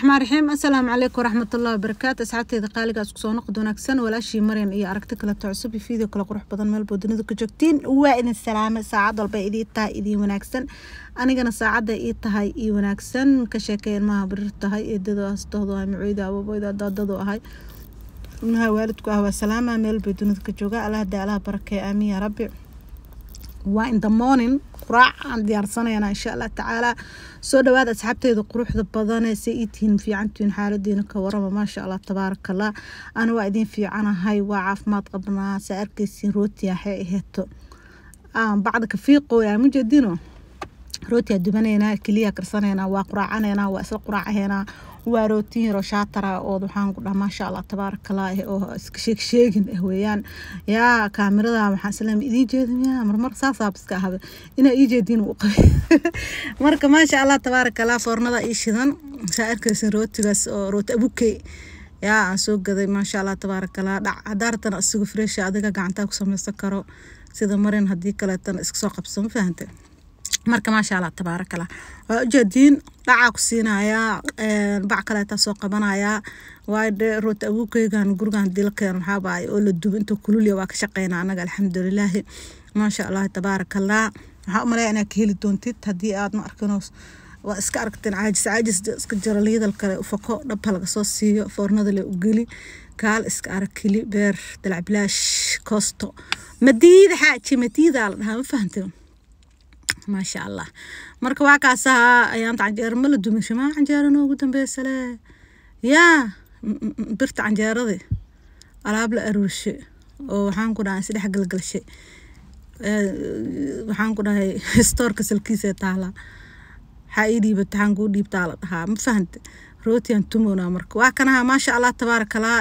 raxmaan raxiim assalaamu calaykum waraxmatullahi wabarakaatu asxaabteyda qaaligaas kusoo noqod wanaagsan walaashii maryan iyo aragti kale tocusub iyo fiideo kale qurux badan meel bood dunidu ka joogtiin waa idin salaamay saacad walba idii tahay idii wanaagsan anigana saacadda ii tahay ii wanaagsan ka sheekay ilmaha barir tahay eedado astohdo ahay macuuda ababoyda daadado ahay ilmaha waalidku ah waa salaama meel bay dunida ka jooga allah daa alaha barakee aamiin rabbi waa in the morning quraac aan diyaarsanaynaa insha allah tacaalaa soo dhawaad asxaabteeda quruxda badane say ii tihiin fiicantihiin xaaladiina ka warama maasha allah tabaarakallah ana waa idiin fiicanahay waa caafimaad qabnaa saa arkaysiin rootiya waxay aheeto bacdaka fiiqooyaa rooti ah rootiyaa dubanaynaa keliya karsanaynaa waa quraacaneynaa waa isla quraacaheynaa waa rootiin roshaatara ood waxaan ku dhaha maasha allah tabaarakallah eh oo iska sheeg eh weeyaan yaa kaamirada waxaan islaam idiin jeedinaya marmar saasaa biska ahaba inaa ii jeediin uu qabay marka maasha allah tabaarakallah foornada ii shidan saa arkaysin rootigaas oo rooti abukey yaa aan soo gaday maasha allah tabaarakallah dhac hadaartana isigu freesha ah adiga gacantaa ku samaysan karo sida marin haddii kaleetana iska soo qabso ma fahantay marka maasha allah tabaaraka lah waa ujeediin dhacaa ku siinayaa bac kaleetaa soo qabanayaa waaye roota awoogeygan gurigan hadii la oo la dubo inta kululya waa ka shaqeynaa annaga alxamdulilaahi maasha allah tabaaraka waxaa u malaya ka heli doontid haddii aad ma arkinos waa iska aragteen caajis caajis iska jiro liidal kale ufako dhabha laga soo siiyo foornada le ugeli kaal iska arag beer dalacbilaash koosto madiida madiidaa la dhahaa ma fahamtay ما allah marka مركو واكاسها أيام تعنجير ملا دومش ما عنجير نو قدام بيسلا يا برت عنجير ذي ألعب لأروش وحان كنا سيدي حق القلشي waxaan ku dhahay stoorka salkiisa taala waxaa ii dhiibat waxaan kuu dhiibtaa la dhahaa ma fahante rootiyan tumoonaa marka waa kanaha maasha allah tabaarakallah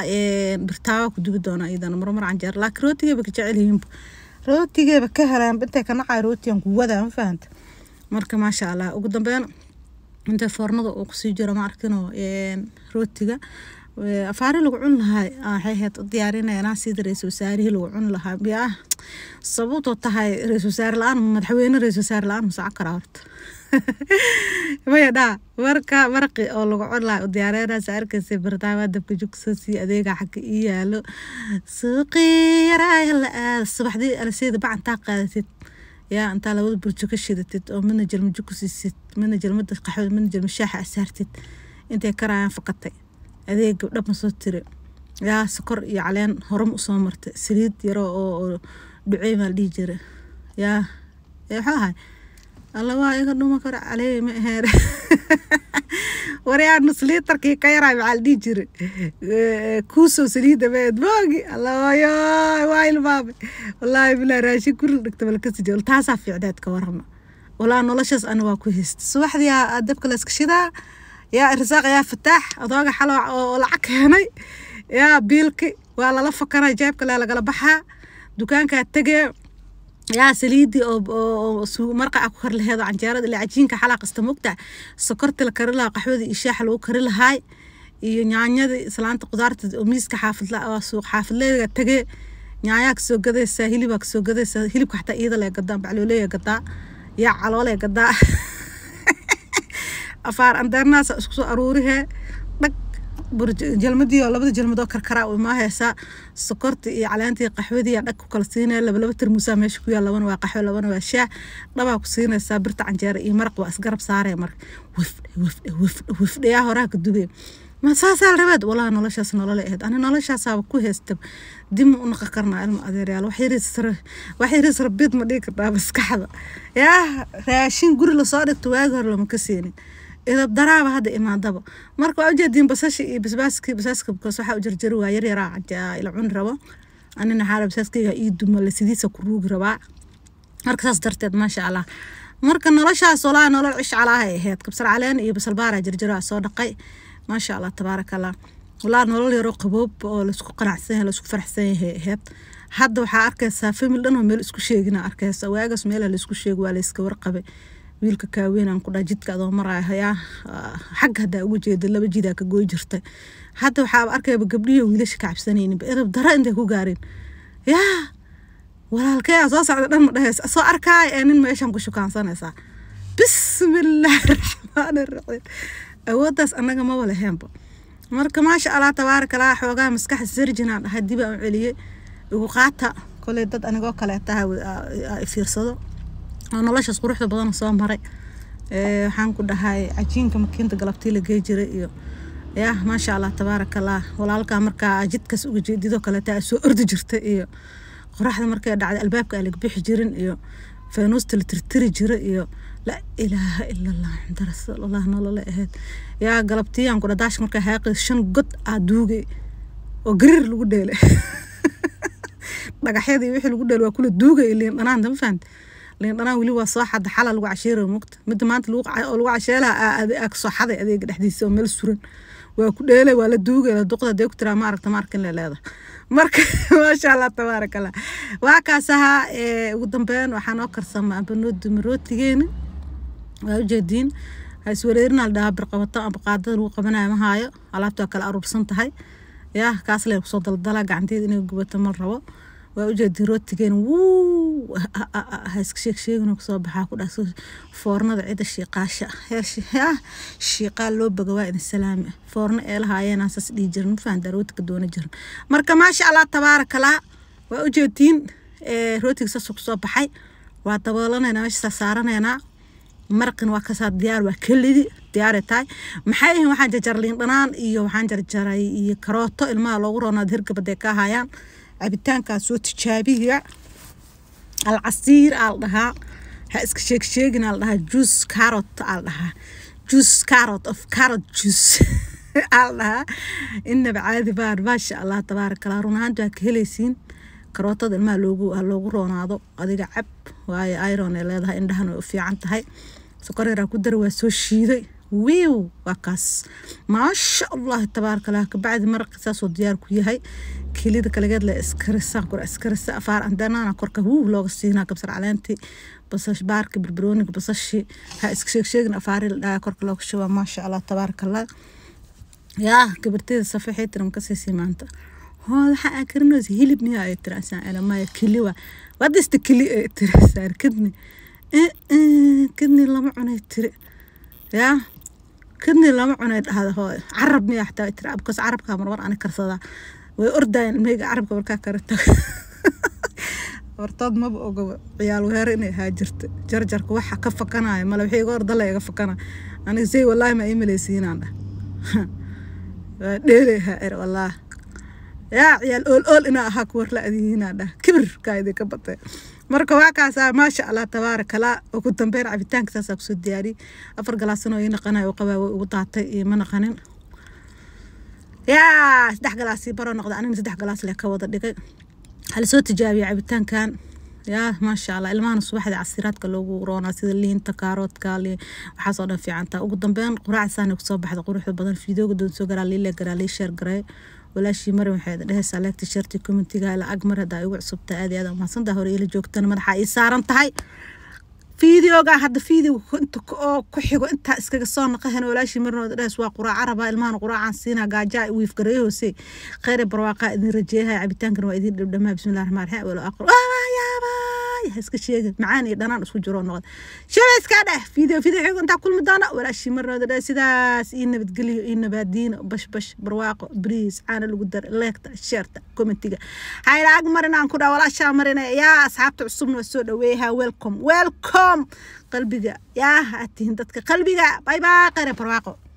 birtaaba ku dubi doona iyadana marmar canjeer laakiin rootiga ka jecel yihiinba rootigeeba ka helaan intay ka nacay rootigan ku wadaa ma fahanta marka maasha allah ugu dambeyn inta foornada uu kusii jiro ma arkinoo rootiga afaare lagu cun lahaa waxay ah, ahayd diyaarinayna sida ra-iisul wasaarihii lagu cun lahaa biyaa ah, sababtoo tahay ra-iisul wasaare la-aan madaxweyne ra-isul wasaare la-aan masaco karaa horta maya dhaa marka maraqi oo lagu cun lahaa diyaareenaas arkaysa bardaama dabka jugsosi adeega xagga ii yaalo suuqi yaraaya la aada ah, subaxdii bac bacantaa qaadatid yaa intaa labada burjo ka shidatid oo midna jelma jugsisid midna jelmada qaxood midna jelma shaaxa asaartid intay karaayaan fakatay adee gabdha ma soo tiri yaa sokor iyo caleen horam usoo marta saliid yaro oo ducey maa dhihi jira yaa waxuu ahay allawaa iga dhuma karo caleey ma aheer waryaanu saliitarkii ka yaraa maxaa la dhihi jira kuusoo saliida beed moogi allawayo waa ilmaamay wallaahi bilaa raashin kuril dhigta bal ka sijiyo taasaa fiicdeed warama walaa noloshaas ana waa ku haysta subaxdii aa dabka la iska shidaa yaa irsaaq yaa fataax adooga xalow oo lacag keenay yaa biilki waa lala fakanaa jeebkale lagala baxaa dukaankaa tegee yaa saliidii oo marqa a ku kari laheedo canjeerada ilaa cajiinka xalaa kasta mogta sokorta la kari lahaa qaxwada iyo shaaxa lagu kari lahaay iyo nyaanyadii islaanta qudaarteed oo miiska xaafidla suuq xaafidleega tegee nyaanyaa kasoo gadaysaa hilibaa kasoo gadaysaa hilibka xataa iidale gadaa baclooleya gadaa yaa caloolee gadaa afaar andaarnaasa iskusoo soo aruurihee dhag jalmadiio labada jalmadoo karkaraa imaa heesa sokorti iyo caleantii qaxwadiia dhag ku kala siinaya labalaba tirmuusaa meesha ku yaal labana waa qaxwe labana waa shaah dhabaa ku siinaysaa birta canjeera iyo maraq waa isgarab saaree marka wifdhayaa horaha ka dubee masaasaa rabeed walaa noloshaas nololay ahayd ani noloshaasaaba ku heysta dima u naqan karnaa ilma adeeryaal wax yariis rabiid ma dhigi kartaa maskaxda yaa raashin guri lasoo dhigta waagi hore lama ka siinin idabdaraaba hadda imaadaba marka waa ujeediin basashi iyo basbaaskii basaaska bukaas waxaa u jarjari waa yar yaraa ila cuni rabo anina xaala basaaskayga ii duma la ku ruugi rabaa marka saas darteed maasha allah marka noloshaas walaa nolol cish calaahay ahayd kabsar caleen iyo basalbaaraa jarjaraa soo dhaqay maasha allah tabaaraka allah walaa nolol yaroo qaboob oo laisku qanacsan yahay laisku faraxsan yahay ahayd hadda waxaa arkaysaa famil dhan oo meel isku sheegina arkaysa waagas meelaha laisku sheego waa layska warqabay wiilka kaaweenaan kudhaa jidka adoo hayaa ah, xag haddaa uga jeeda laba jidaa ka gooy jirtay hadda waxaaba arkayaba gabdhihiio wiilasha ka cabsanayninba erab dara intay ku gaareen yaa walaalkee soo socda dhan ma dhahays soo arkaay ee nin meeshaan ku shukaansanaysaa bismillaahi raxmaani raxiim awooddaas annaga maba laheenba marka maasha allah tabaaraka allah xoogaa maskaxda sarjinaan dhahay dibaa u celiyey ugu qaata koley dad anigoo kaleeta ah, ah, fiirsado oo noloshaas quruxda badan soo maray waxaan ku dhahay cajiinka makiinta galabtii la gey jiray iyo ya maasha allah tabaarakallah walaalkaa markaa jidkaas uga jeedidoo kaleeta a soo ordi jirta iyo qoraxda markay dhacday albaabka aa bixi jirin iyo faanuusta la tirtiri jira iyo laa ilaaha ila allah rasuulallah nolole ahayd yaa galabtiiyaan kudha daashka markaa haaqi shan god aa duugay oo gariir lagu dheelay dhagaxyadii wixii lagu dheelay waa kula duugay iliin dhanaan dama fahamte leendhanaa weli waa soo xada xala lagu casheera mugta midda maanta lagu casheelaha soo xaday adeega dhexdiisa oo meel suran waa ku dheelay waa la duugayla duqda hadee ku tiraa maaragta maarkan leeleeda marka maasha allah tabaarak allah waa kaas ahaa ugu dambeyn waxaa noo karsama amba noo waa ujeediin ha la dhahaa birqabato amba lagu qabanayo ma haayo alaabta waa kala aruursan tahay yah kaas leen kusoo daldalaa gacanteeda inay gubato ma rabo waa ujeedi rootigeen wuu ha iska sheeg baxaa ku dhaas foornada cida shiiqaasha shiiqaa loo boga waa idin salaami ah. foorno eelaha ayeenaan dhihi jirin mafahantaa rootiga doona jirin marka maasha allah tabaarakalaa waa ujeediin rootiga saasuu kusoo baxay waa daboolanaynaa meesha saa saaranaynaa marqin waa kasaa diyaar waa kelidi diyaare tahay maxay yihiin waxaan jarjar liin iyo waxaan jarjaray iyo karooto ilmaha loogu roonaa hirgabad ka ahayaan cabitaankaas oo tijaabiya alcasiir aal dhahaa ha iska sheegsheegin aal dhahaa juus carot aal dhahaa juus carot of carot juus aal dhahaa inaba caadi baan maasha allah tabaaraka run ahaanti waad ka helaysiin karootada ilmaha loogu ah, loogu roonaado adiga cab waayo iron ay leedahay indhahan way u fiican tahay sokor yaraa ku dara waa soo shiiday wiiw waa kaas maasha allah tabaaraka lah kabacdi maraq saasoo diyaar ku yahay kelida kaligeed le iskarisa kor iskarisa afaar andanana korka wuu looga siinaa kabsar caleentii basash baarka barbarooniga basashi ha iska sheegsheegin afaari la dhaaya korka looga shubaa maasha allah tabaaraka lah yaa gabarteeda safiixay tiram kasii simaanta هذا حق كرنوز هلب ميا ترسان على ما كلي وا ودست كلي ترسان كدني إيه إيه كدني لما عنا تر يا kadni lama cunay dhahda hooyo carab miyaa xataa tira abkas carabkaa marmar ani karsadaa way ordaayan ilmeyga carabka markaa karito hortood maba ogoba ciyaal weere inay haa jirta jarjarka waxa ka fakanaya male waxay iga ordala iga fakana aniga say wallaahi maa ii dhah waa dheelay ahaa er wallaah yaa ciyaal ool ool inaa ahaa kuwar la adihiinaa dhah kibirkaa idinka batay marka waa kaasaa maasha allah tabaarakallah ugu dambeyn cabitaanka saasaa kusoo diyaariyey afar galaasanoo ii naqanayo qabaa way ugu daatay ioma naqanin yaa saddex galaasii baroo noqda anigna saddex galaas leh ka wada dhigay waxaa lasoo tijaabiyey cabitaankan yaa maasha allah ilmahana subaxda casiraadka loogu roonaa sida liinta kaaroodka waxaasoo dhan fiicantaa ugu dambeyn quraacdasaana kusoo baxda quruxda badan fiidooga doon soo garaa liile garaa lii sheer garay walaashii maran waxaad dhehaysaa leegta sharti kommentiga lacag mar haddaa igu cusubtaa aad aad mahadsantaa hore ila joogtana madaxa ii saaran tahay fiideoga hadda fiideoga inta oo ku xigo intaa iskaga soo naqahan walaashii marin wada dhehas waa quraaca rabaa ilmahan quraacaan siinaa gaajaa wiif gareeyo hoose kheyre barwaaqaa idin rajeeyahay cabitaankana waa idin dhowdhamaa bismillahi raxmaan raxiim walo aqro هاي هسك شيء معاني دنا نسكو جرو نقد شو بس كده فيديو فيديو حقو انت كل مدانا ولا شي مرة ده سداس إن بتقلي إن بادين بش بش برواق بريس عانا اللي قدر لايكتا شيرتا كومنتيجا هاي لاق مرنا عن كده ولا شا مرنا يا أصحاب عصبنا السوداء ويها ويلكم ويلكم قلبيجا يا هاتين تتك قلبيجا باي باي قرب برواقو